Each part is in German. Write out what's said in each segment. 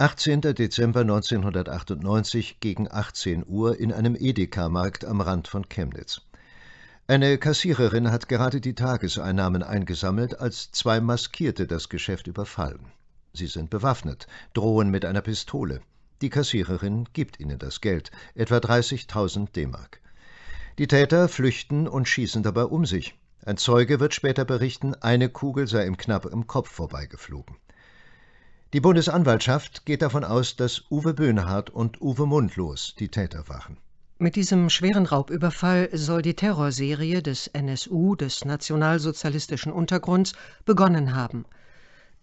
18. Dezember 1998 gegen 18 Uhr in einem Edeka-Markt am Rand von Chemnitz. Eine Kassiererin hat gerade die Tageseinnahmen eingesammelt, als zwei Maskierte das Geschäft überfallen. Sie sind bewaffnet, drohen mit einer Pistole. Die Kassiererin gibt ihnen das Geld, etwa 30.000 D-Mark. Die Täter flüchten und schießen dabei um sich. Ein Zeuge wird später berichten, eine Kugel sei ihm knapp im Kopf vorbeigeflogen. Die Bundesanwaltschaft geht davon aus, dass Uwe Böhnhardt und Uwe Mundlos die Täter waren. Mit diesem schweren Raubüberfall soll die Terrorserie des NSU, des nationalsozialistischen Untergrunds, begonnen haben.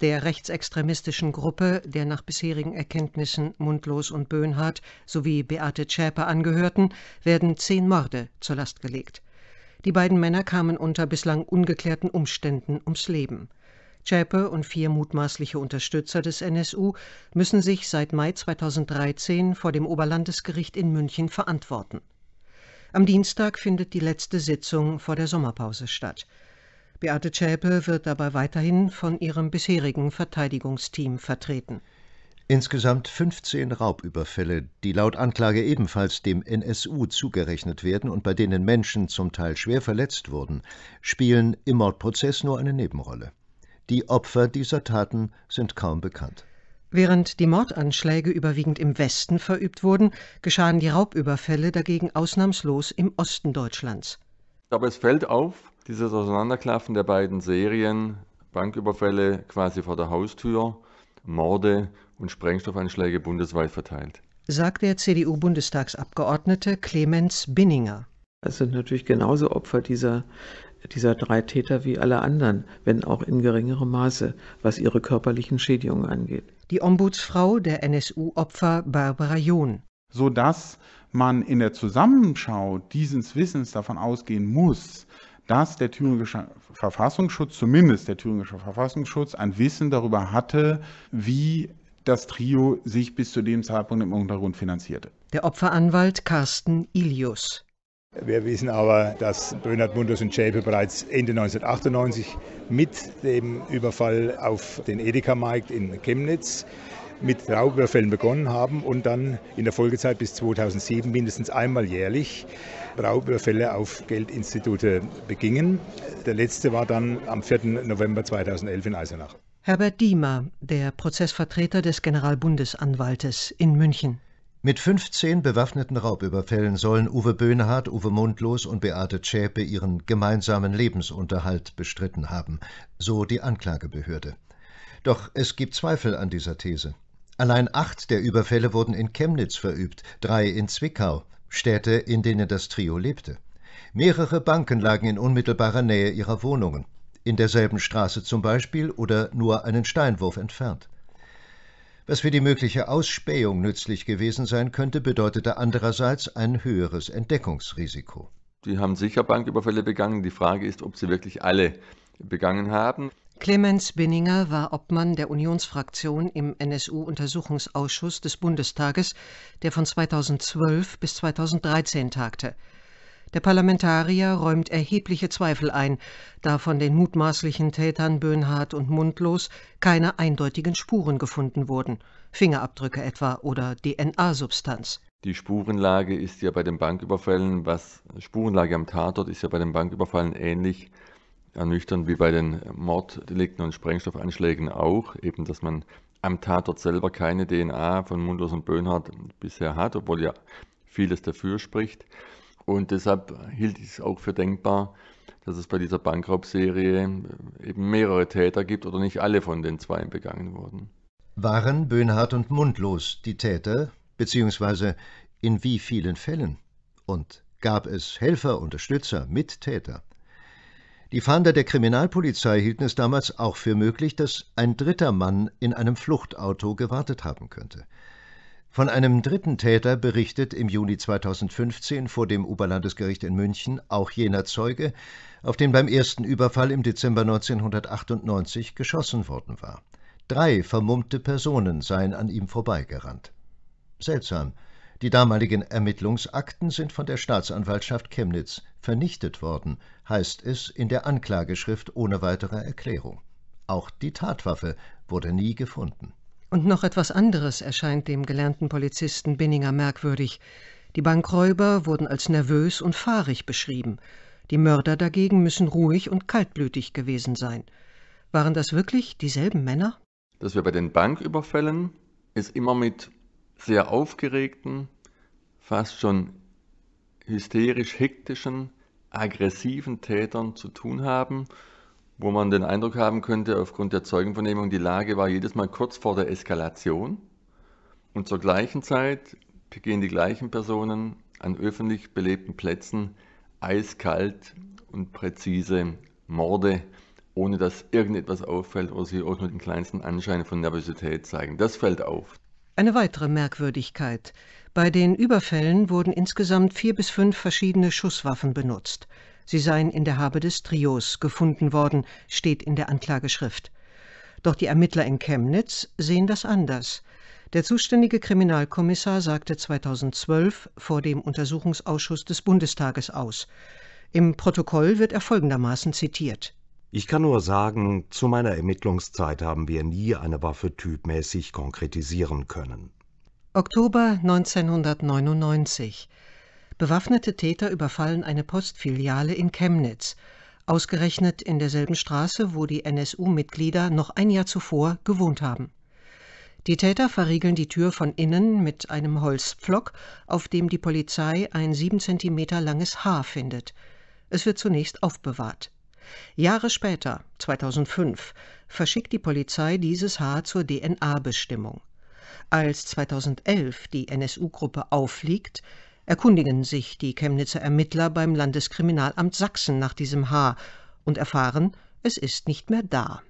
Der rechtsextremistischen Gruppe, der nach bisherigen Erkenntnissen Mundlos und Böhnhardt sowie Beate Zschäpe angehörten, werden zehn Morde zur Last gelegt. Die beiden Männer kamen unter bislang ungeklärten Umständen ums Leben. Schäpe und vier mutmaßliche Unterstützer des NSU müssen sich seit Mai 2013 vor dem Oberlandesgericht in München verantworten. Am Dienstag findet die letzte Sitzung vor der Sommerpause statt. Beate Schäpe wird dabei weiterhin von ihrem bisherigen Verteidigungsteam vertreten. Insgesamt 15 Raubüberfälle, die laut Anklage ebenfalls dem NSU zugerechnet werden und bei denen Menschen zum Teil schwer verletzt wurden, spielen im Mordprozess nur eine Nebenrolle. Die Opfer dieser Taten sind kaum bekannt. Während die Mordanschläge überwiegend im Westen verübt wurden, geschahen die Raubüberfälle dagegen ausnahmslos im Osten Deutschlands. Aber es fällt auf, dieses Auseinanderklaffen der beiden Serien, Banküberfälle quasi vor der Haustür, Morde und Sprengstoffanschläge bundesweit verteilt. Sagt der CDU-Bundestagsabgeordnete Clemens Binninger. Es sind natürlich genauso Opfer dieser dieser drei Täter wie alle anderen, wenn auch in geringerem Maße, was ihre körperlichen Schädigungen angeht. Die Ombudsfrau der NSU-Opfer Barbara John. Sodass man in der Zusammenschau dieses Wissens davon ausgehen muss, dass der thüringische Verfassungsschutz, zumindest der thüringische Verfassungsschutz, ein Wissen darüber hatte, wie das Trio sich bis zu dem Zeitpunkt im Untergrund finanzierte. Der Opferanwalt Carsten Ilius. Wir wissen aber, dass Bernhard Mundus und Schäpe bereits Ende 1998 mit dem Überfall auf den Edeka-Markt in Chemnitz mit Raubüberfällen begonnen haben und dann in der Folgezeit bis 2007 mindestens einmal jährlich Raubüberfälle auf Geldinstitute begingen. Der letzte war dann am 4. November 2011 in Eisenach. Herbert Diemer, der Prozessvertreter des Generalbundesanwaltes in München. Mit 15 bewaffneten Raubüberfällen sollen Uwe Böhnhardt, Uwe Mundlos und Beate Zschäpe ihren gemeinsamen Lebensunterhalt bestritten haben, so die Anklagebehörde. Doch es gibt Zweifel an dieser These. Allein acht der Überfälle wurden in Chemnitz verübt, drei in Zwickau, Städte, in denen das Trio lebte. Mehrere Banken lagen in unmittelbarer Nähe ihrer Wohnungen, in derselben Straße zum Beispiel oder nur einen Steinwurf entfernt was für die mögliche Ausspähung nützlich gewesen sein könnte, bedeutete andererseits ein höheres Entdeckungsrisiko. Die haben sicher Banküberfälle begangen. Die Frage ist, ob sie wirklich alle begangen haben. Clemens Binninger war Obmann der Unionsfraktion im NSU-Untersuchungsausschuss des Bundestages, der von 2012 bis 2013 tagte. Der Parlamentarier räumt erhebliche Zweifel ein, da von den mutmaßlichen Tätern Böhnhardt und Mundlos keine eindeutigen Spuren gefunden wurden, Fingerabdrücke etwa oder DNA-Substanz. Die Spurenlage ist ja bei den Banküberfällen, was Spurenlage am Tatort ist ja bei den Banküberfällen ähnlich ernüchternd wie bei den Morddelikten und Sprengstoffanschlägen auch, eben dass man am Tatort selber keine DNA von Mundlos und Böhnhardt bisher hat, obwohl ja vieles dafür spricht. Und deshalb hielt ich es auch für denkbar, dass es bei dieser Bankraubserie äh, eben mehrere Täter gibt oder nicht alle von den Zweien begangen wurden. Waren Böhnhardt und Mundlos die Täter, beziehungsweise in wie vielen Fällen? Und gab es Helfer, Unterstützer, Mittäter? Die Fahnder der Kriminalpolizei hielten es damals auch für möglich, dass ein dritter Mann in einem Fluchtauto gewartet haben könnte. Von einem dritten Täter berichtet im Juni 2015 vor dem Oberlandesgericht in München auch jener Zeuge, auf den beim ersten Überfall im Dezember 1998 geschossen worden war. Drei vermummte Personen seien an ihm vorbeigerannt. Seltsam. Die damaligen Ermittlungsakten sind von der Staatsanwaltschaft Chemnitz vernichtet worden, heißt es in der Anklageschrift ohne weitere Erklärung. Auch die Tatwaffe wurde nie gefunden und noch etwas anderes erscheint dem gelernten Polizisten Binninger merkwürdig. Die Bankräuber wurden als nervös und fahrig beschrieben. Die Mörder dagegen müssen ruhig und kaltblütig gewesen sein. Waren das wirklich dieselben Männer? Dass wir bei den Banküberfällen es immer mit sehr aufgeregten, fast schon hysterisch hektischen, aggressiven Tätern zu tun haben wo man den Eindruck haben könnte, aufgrund der Zeugenvernehmung, die Lage war jedes Mal kurz vor der Eskalation. Und zur gleichen Zeit begehen die gleichen Personen an öffentlich belebten Plätzen eiskalt und präzise Morde, ohne dass irgendetwas auffällt oder sie auch nur den kleinsten Anschein von Nervosität zeigen. Das fällt auf. Eine weitere Merkwürdigkeit. Bei den Überfällen wurden insgesamt vier bis fünf verschiedene Schusswaffen benutzt sie seien in der Habe des Trios gefunden worden, steht in der Anklageschrift. Doch die Ermittler in Chemnitz sehen das anders. Der zuständige Kriminalkommissar sagte 2012 vor dem Untersuchungsausschuss des Bundestages aus. Im Protokoll wird er folgendermaßen zitiert. Ich kann nur sagen, zu meiner Ermittlungszeit haben wir nie eine Waffe typmäßig konkretisieren können. Oktober 1999. Bewaffnete Täter überfallen eine Postfiliale in Chemnitz, ausgerechnet in derselben Straße, wo die NSU-Mitglieder noch ein Jahr zuvor gewohnt haben. Die Täter verriegeln die Tür von innen mit einem Holzpflock, auf dem die Polizei ein sieben Zentimeter langes Haar findet. Es wird zunächst aufbewahrt. Jahre später, 2005, verschickt die Polizei dieses Haar zur DNA-Bestimmung. Als 2011 die NSU-Gruppe auffliegt, erkundigen sich die Chemnitzer Ermittler beim Landeskriminalamt Sachsen nach diesem Haar und erfahren, es ist nicht mehr da.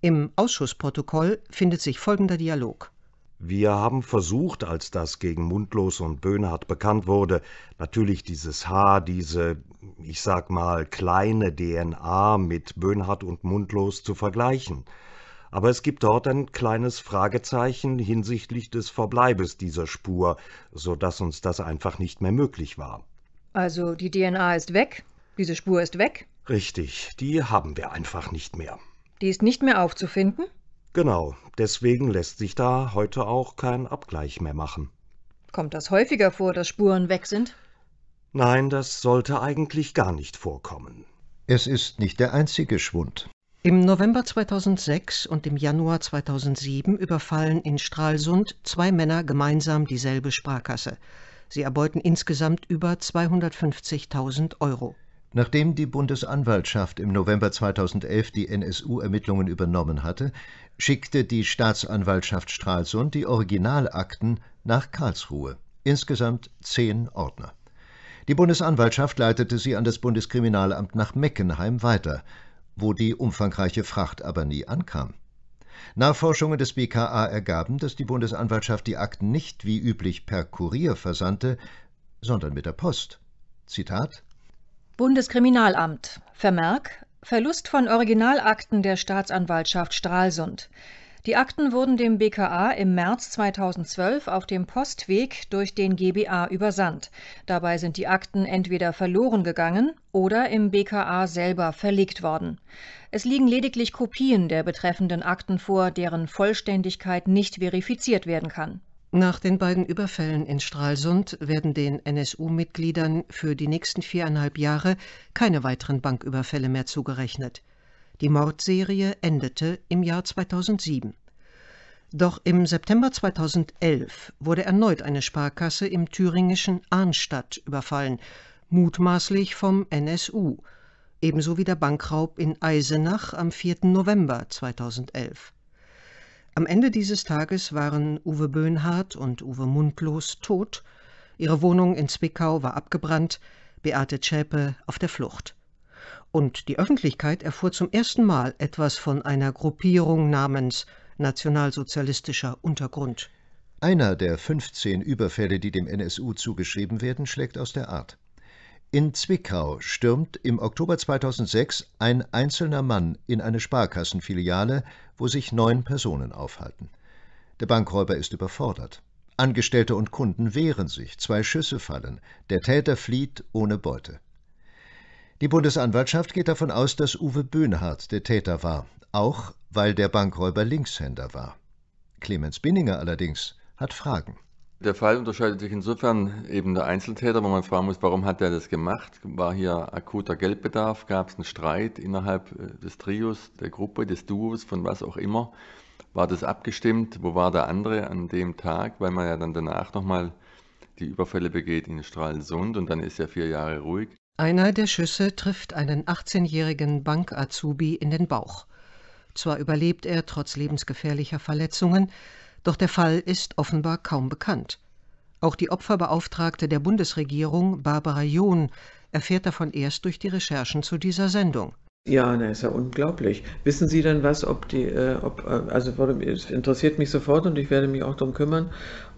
Im Ausschussprotokoll findet sich folgender Dialog. Wir haben versucht, als das gegen Mundlos und Böhnhardt bekannt wurde, natürlich dieses Haar, diese, ich sag mal, kleine DNA mit Böhnhardt und Mundlos zu vergleichen. Aber es gibt dort ein kleines Fragezeichen hinsichtlich des Verbleibes dieser Spur, so dass uns das einfach nicht mehr möglich war. Also die DNA ist weg, diese Spur ist weg? Richtig, die haben wir einfach nicht mehr. Die ist nicht mehr aufzufinden? Genau, deswegen lässt sich da heute auch kein Abgleich mehr machen. Kommt das häufiger vor, dass Spuren weg sind? Nein, das sollte eigentlich gar nicht vorkommen. Es ist nicht der einzige Schwund. Im November 2006 und im Januar 2007 überfallen in Stralsund zwei Männer gemeinsam dieselbe Sparkasse. Sie erbeuten insgesamt über 250.000 Euro. Nachdem die Bundesanwaltschaft im November 2011 die NSU-Ermittlungen übernommen hatte, schickte die Staatsanwaltschaft Stralsund die Originalakten nach Karlsruhe, insgesamt zehn Ordner. Die Bundesanwaltschaft leitete sie an das Bundeskriminalamt nach Meckenheim weiter, wo die umfangreiche Fracht aber nie ankam. Nachforschungen des BKA ergaben, dass die Bundesanwaltschaft die Akten nicht wie üblich per Kurier versandte, sondern mit der Post. Zitat Bundeskriminalamt Vermerk Verlust von Originalakten der Staatsanwaltschaft Stralsund die Akten wurden dem BKA im März 2012 auf dem Postweg durch den GBA übersandt. Dabei sind die Akten entweder verloren gegangen oder im BKA selber verlegt worden. Es liegen lediglich Kopien der betreffenden Akten vor, deren Vollständigkeit nicht verifiziert werden kann. Nach den beiden Überfällen in Stralsund werden den NSU-Mitgliedern für die nächsten viereinhalb Jahre keine weiteren Banküberfälle mehr zugerechnet. Die Mordserie endete im Jahr 2007. Doch im September 2011 wurde erneut eine Sparkasse im thüringischen Arnstadt überfallen, mutmaßlich vom NSU, ebenso wie der Bankraub in Eisenach am 4. November 2011. Am Ende dieses Tages waren Uwe Böhnhardt und Uwe Mundlos tot, ihre Wohnung in Zwickau war abgebrannt, Beate Zschäpe auf der Flucht und die Öffentlichkeit erfuhr zum ersten Mal etwas von einer Gruppierung namens Nationalsozialistischer Untergrund. Einer der 15 Überfälle, die dem NSU zugeschrieben werden, schlägt aus der Art. In Zwickau stürmt im Oktober 2006 ein einzelner Mann in eine Sparkassenfiliale, wo sich neun Personen aufhalten. Der Bankräuber ist überfordert. Angestellte und Kunden wehren sich, zwei Schüsse fallen, der Täter flieht ohne Beute. Die Bundesanwaltschaft geht davon aus, dass Uwe Böhnhardt der Täter war, auch weil der Bankräuber Linkshänder war. Clemens Binninger allerdings hat Fragen. Der Fall unterscheidet sich insofern eben der Einzeltäter, wo man fragen muss, warum hat er das gemacht? War hier akuter Geldbedarf? Gab es einen Streit innerhalb äh, des Trios, der Gruppe, des Duos, von was auch immer? War das abgestimmt? Wo war der andere an dem Tag? Weil man ja dann danach nochmal die Überfälle begeht in Stralsund und dann ist ja vier Jahre ruhig. Einer der Schüsse trifft einen 18-jährigen Bank-Azubi in den Bauch. Zwar überlebt er trotz lebensgefährlicher Verletzungen, doch der Fall ist offenbar kaum bekannt. Auch die Opferbeauftragte der Bundesregierung, Barbara John, erfährt davon erst durch die Recherchen zu dieser Sendung. Ja, na, ist ja unglaublich. Wissen Sie denn was, ob die, äh, ob, äh, also es interessiert mich sofort und ich werde mich auch darum kümmern,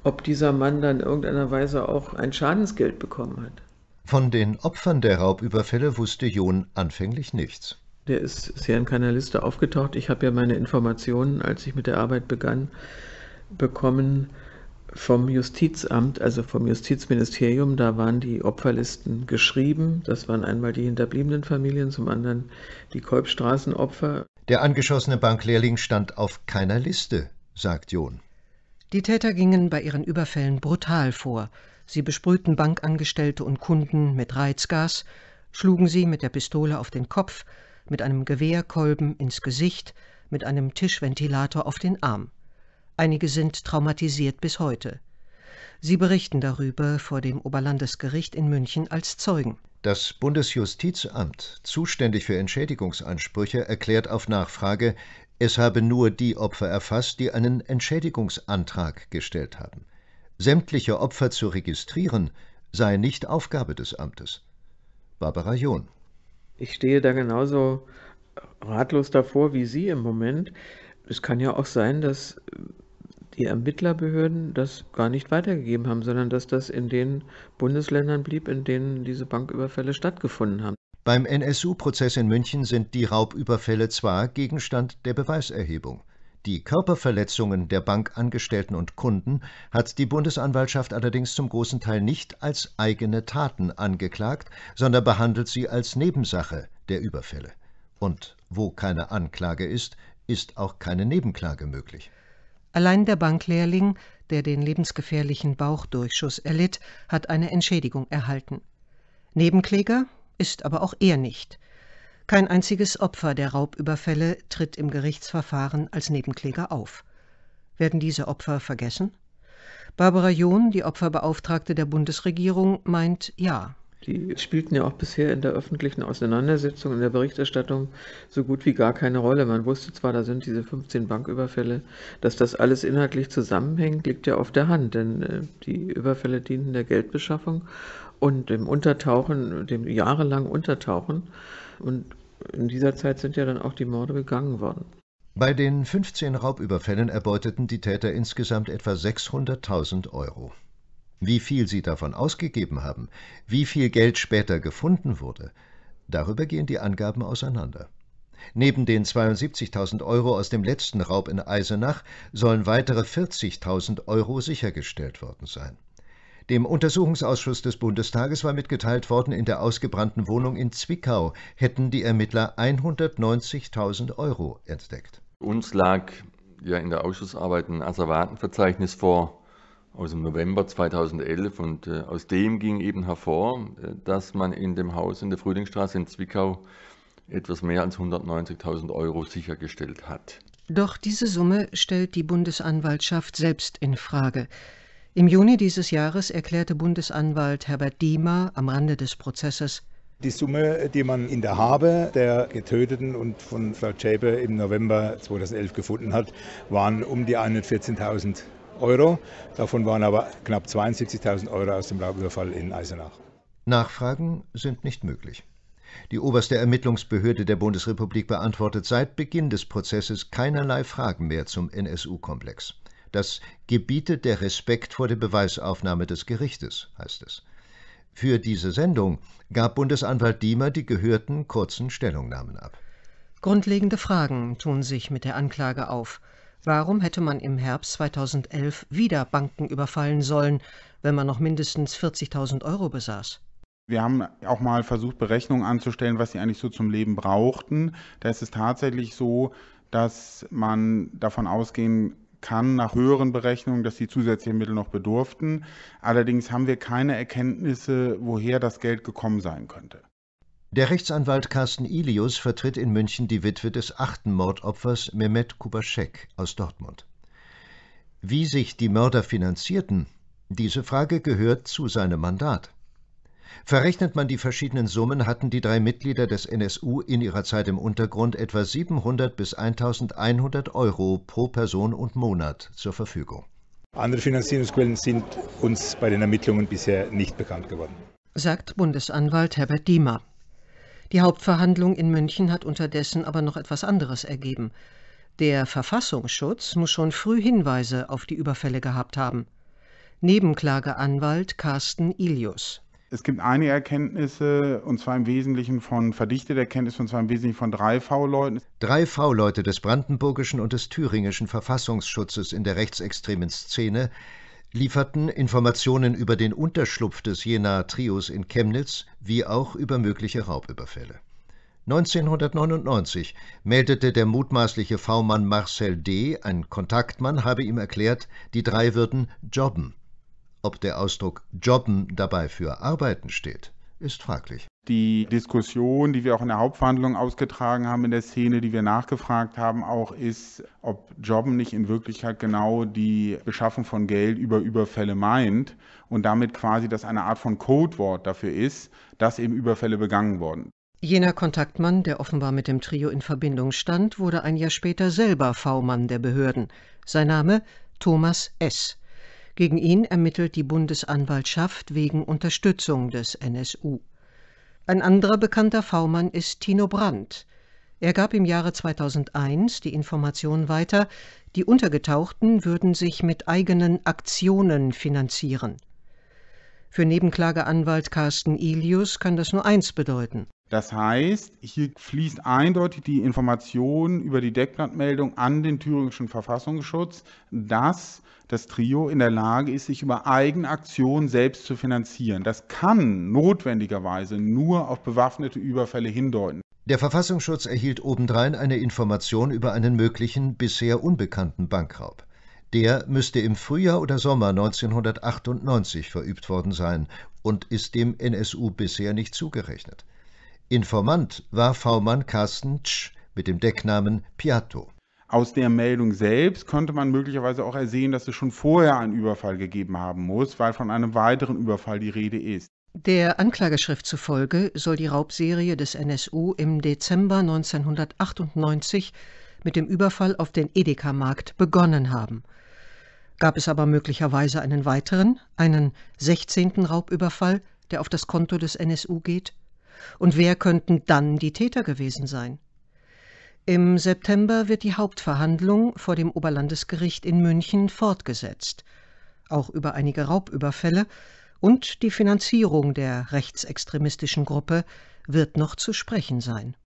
ob dieser Mann dann in irgendeiner Weise auch ein Schadensgeld bekommen hat? Von den Opfern der Raubüberfälle wusste John anfänglich nichts. Der ist sehr in keiner Liste aufgetaucht. Ich habe ja meine Informationen, als ich mit der Arbeit begann, bekommen vom Justizamt, also vom Justizministerium. Da waren die Opferlisten geschrieben. Das waren einmal die hinterbliebenen Familien, zum anderen die Kolbstraßenopfer. Der angeschossene Banklehrling stand auf keiner Liste, sagt John. Die Täter gingen bei ihren Überfällen brutal vor sie besprühten bankangestellte und kunden mit reizgas schlugen sie mit der pistole auf den kopf mit einem gewehrkolben ins gesicht mit einem tischventilator auf den arm einige sind traumatisiert bis heute sie berichten darüber vor dem oberlandesgericht in münchen als zeugen das Bundesjustizamt, zuständig für Entschädigungsansprüche, erklärt auf Nachfrage, es habe nur die Opfer erfasst, die einen Entschädigungsantrag gestellt haben. Sämtliche Opfer zu registrieren sei nicht Aufgabe des Amtes. Barbara John. Ich stehe da genauso ratlos davor wie Sie im Moment. Es kann ja auch sein, dass die Ermittlerbehörden das gar nicht weitergegeben haben, sondern dass das in den Bundesländern blieb, in denen diese Banküberfälle stattgefunden haben. Beim NSU-Prozess in München sind die Raubüberfälle zwar Gegenstand der Beweiserhebung. Die Körperverletzungen der Bankangestellten und Kunden hat die Bundesanwaltschaft allerdings zum großen Teil nicht als eigene Taten angeklagt, sondern behandelt sie als Nebensache der Überfälle. Und wo keine Anklage ist, ist auch keine Nebenklage möglich. Allein der Banklehrling, der den lebensgefährlichen Bauchdurchschuss erlitt, hat eine Entschädigung erhalten. Nebenkläger ist aber auch er nicht. Kein einziges Opfer der Raubüberfälle tritt im Gerichtsverfahren als Nebenkläger auf. Werden diese Opfer vergessen? Barbara John, die Opferbeauftragte der Bundesregierung, meint ja. Die spielten ja auch bisher in der öffentlichen Auseinandersetzung, in der Berichterstattung so gut wie gar keine Rolle. Man wusste zwar, da sind diese 15 Banküberfälle, dass das alles inhaltlich zusammenhängt, liegt ja auf der Hand, denn äh, die Überfälle dienten der Geldbeschaffung und dem Untertauchen, dem jahrelangen Untertauchen. Und in dieser Zeit sind ja dann auch die Morde begangen worden. Bei den 15 Raubüberfällen erbeuteten die Täter insgesamt etwa 600.000 Euro. Wie viel sie davon ausgegeben haben, wie viel Geld später gefunden wurde, darüber gehen die Angaben auseinander. Neben den 72.000 Euro aus dem letzten Raub in Eisenach sollen weitere 40.000 Euro sichergestellt worden sein. Dem Untersuchungsausschuss des Bundestages war mitgeteilt worden, in der ausgebrannten Wohnung in Zwickau hätten die Ermittler 190.000 Euro entdeckt. Uns lag ja in der Ausschussarbeit ein Asservatenverzeichnis vor aus dem November 2011 und äh, aus dem ging eben hervor, äh, dass man in dem Haus in der Frühlingsstraße in Zwickau etwas mehr als 190.000 Euro sichergestellt hat. Doch diese Summe stellt die Bundesanwaltschaft selbst in Frage. Im Juni dieses Jahres erklärte Bundesanwalt Herbert Diemer am Rande des Prozesses, die Summe, die man in der Habe der Getöteten und von Frau Schäpe im November 2011 gefunden hat, waren um die 114.000 Euro. Davon waren aber knapp 72.000 Euro aus dem Raubüberfall in Eisenach. Nachfragen sind nicht möglich. Die oberste Ermittlungsbehörde der Bundesrepublik beantwortet seit Beginn des Prozesses keinerlei Fragen mehr zum NSU-Komplex. Das gebietet der Respekt vor der Beweisaufnahme des Gerichtes, heißt es. Für diese Sendung gab Bundesanwalt Diemer die gehörten kurzen Stellungnahmen ab. Grundlegende Fragen tun sich mit der Anklage auf. Warum hätte man im Herbst 2011 wieder Banken überfallen sollen, wenn man noch mindestens 40.000 Euro besaß? Wir haben auch mal versucht, Berechnungen anzustellen, was sie eigentlich so zum Leben brauchten. Da ist es tatsächlich so, dass man davon ausgehen kann nach höheren Berechnungen, dass die zusätzlichen Mittel noch bedurften. Allerdings haben wir keine Erkenntnisse, woher das Geld gekommen sein könnte. Der Rechtsanwalt Carsten Ilius vertritt in München die Witwe des achten Mordopfers Mehmet Kubaschek aus Dortmund. Wie sich die Mörder finanzierten, diese Frage gehört zu seinem Mandat. Verrechnet man die verschiedenen Summen, hatten die drei Mitglieder des NSU in ihrer Zeit im Untergrund etwa 700 bis 1100 Euro pro Person und Monat zur Verfügung. Andere Finanzierungsquellen sind uns bei den Ermittlungen bisher nicht bekannt geworden, sagt Bundesanwalt Herbert Diemer. Die Hauptverhandlung in München hat unterdessen aber noch etwas anderes ergeben. Der Verfassungsschutz muss schon früh Hinweise auf die Überfälle gehabt haben. Nebenklageanwalt Carsten Ilius. Es gibt eine Erkenntnisse, und zwar im Wesentlichen von verdichtete Erkenntnisse, und zwar im Wesentlichen von drei V-Leuten. Drei V-Leute des brandenburgischen und des thüringischen Verfassungsschutzes in der rechtsextremen Szene lieferten Informationen über den Unterschlupf des Jenaer Trios in Chemnitz wie auch über mögliche Raubüberfälle. 1999 meldete der mutmaßliche V-Mann Marcel D., ein Kontaktmann, habe ihm erklärt, die drei würden jobben, ob der Ausdruck Jobben dabei für Arbeiten steht, ist fraglich. Die Diskussion, die wir auch in der Hauptverhandlung ausgetragen haben in der Szene, die wir nachgefragt haben, auch ist, ob Jobben nicht in Wirklichkeit genau die Beschaffung von Geld über Überfälle meint und damit quasi das eine Art von Codewort dafür ist, dass eben Überfälle begangen wurden. Jener Kontaktmann, der offenbar mit dem Trio in Verbindung stand, wurde ein Jahr später selber V-Mann der Behörden. Sein Name Thomas S. Gegen ihn ermittelt die Bundesanwaltschaft wegen Unterstützung des NSU. Ein anderer bekannter V-Mann ist Tino Brandt. Er gab im Jahre 2001 die Information weiter, die Untergetauchten würden sich mit eigenen Aktionen finanzieren. Für Nebenklageanwalt Carsten Ilius kann das nur eins bedeuten das heißt, hier fließt eindeutig die Information über die Deckblattmeldung an den thüringischen Verfassungsschutz, dass das Trio in der Lage ist, sich über Eigenaktionen selbst zu finanzieren. Das kann notwendigerweise nur auf bewaffnete Überfälle hindeuten. Der Verfassungsschutz erhielt obendrein eine Information über einen möglichen bisher unbekannten Bankraub. Der müsste im Frühjahr oder Sommer 1998 verübt worden sein und ist dem NSU bisher nicht zugerechnet. Informant war V-Mann Carsten Tsch mit dem Decknamen Piatto. Aus der Meldung selbst konnte man möglicherweise auch ersehen, dass es schon vorher einen Überfall gegeben haben muss, weil von einem weiteren Überfall die Rede ist. Der Anklageschrift zufolge soll die Raubserie des NSU im Dezember 1998 mit dem Überfall auf den Edeka-Markt begonnen haben. Gab es aber möglicherweise einen weiteren, einen 16. Raubüberfall, der auf das Konto des NSU geht? Und wer könnten dann die Täter gewesen sein? Im September wird die Hauptverhandlung vor dem Oberlandesgericht in München fortgesetzt, auch über einige Raubüberfälle, und die Finanzierung der rechtsextremistischen Gruppe wird noch zu sprechen sein